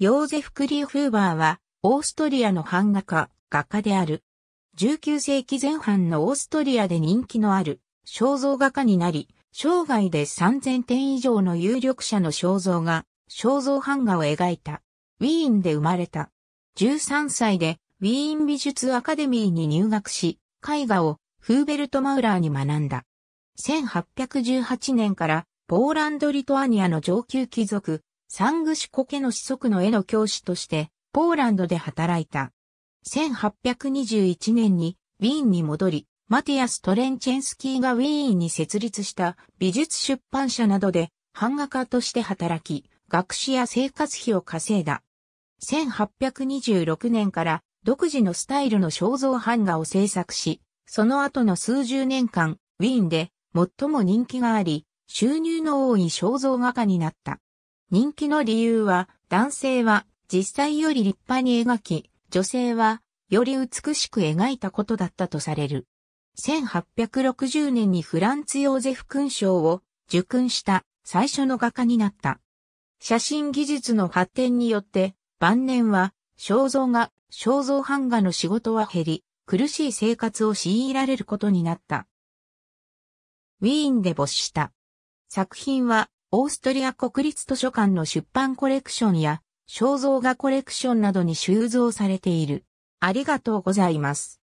ヨーゼフ・クリー・フーバーは、オーストリアの版画家、画家である。19世紀前半のオーストリアで人気のある肖像画家になり、生涯で3000点以上の有力者の肖像画、肖像版画を描いた。ウィーンで生まれた。13歳でウィーン美術アカデミーに入学し、絵画をフーベルト・マウラーに学んだ。1818年からポーランド・リトアニアの上級貴族、サングシュコケの子息の絵の教師として、ポーランドで働いた。1821年に、ウィーンに戻り、マティアス・トレンチェンスキーがウィーンに設立した美術出版社などで版画家として働き、学士や生活費を稼いだ。1826年から独自のスタイルの肖像版画を制作し、その後の数十年間、ウィーンで最も人気があり、収入の多い肖像画家になった。人気の理由は、男性は実際より立派に描き、女性はより美しく描いたことだったとされる。1860年にフランツ・ヨーゼフ勲章を受勲した最初の画家になった。写真技術の発展によって晩年は肖像画、肖像版画の仕事は減り、苦しい生活を強いられることになった。ウィーンで没した。作品はオーストリア国立図書館の出版コレクションや肖像画コレクションなどに収蔵されている。ありがとうございます。